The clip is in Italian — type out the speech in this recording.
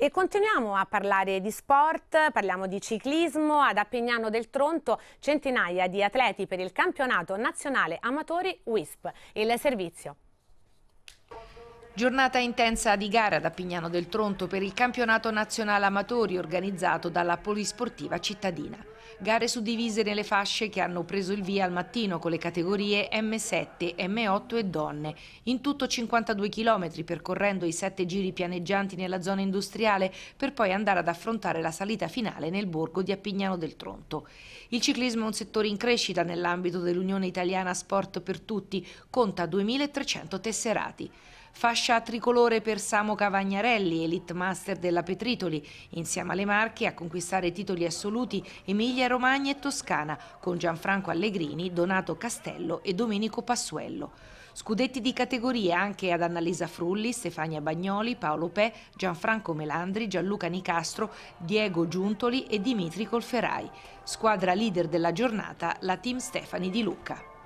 E continuiamo a parlare di sport, parliamo di ciclismo, ad Appignano del Tronto centinaia di atleti per il campionato nazionale amatori WISP, il servizio Giornata intensa di gara da Pignano del Tronto per il campionato nazionale amatori organizzato dalla Polisportiva Cittadina. Gare suddivise nelle fasce che hanno preso il via al mattino con le categorie M7, M8 e donne. In tutto 52 km percorrendo i sette giri pianeggianti nella zona industriale per poi andare ad affrontare la salita finale nel borgo di Appignano del Tronto. Il ciclismo è un settore in crescita nell'ambito dell'Unione Italiana Sport per Tutti, conta 2300 tesserati. Fascia tricolore per Samo Cavagnarelli, elite master della Petritoli, insieme alle Marche a conquistare titoli assoluti Emilia Romagna e Toscana con Gianfranco Allegrini, Donato Castello e Domenico Passuello. Scudetti di categoria anche ad Annalisa Frulli, Stefania Bagnoli, Paolo Pè, Gianfranco Melandri, Gianluca Nicastro, Diego Giuntoli e Dimitri Colferai. Squadra leader della giornata, la Team Stefani di Lucca.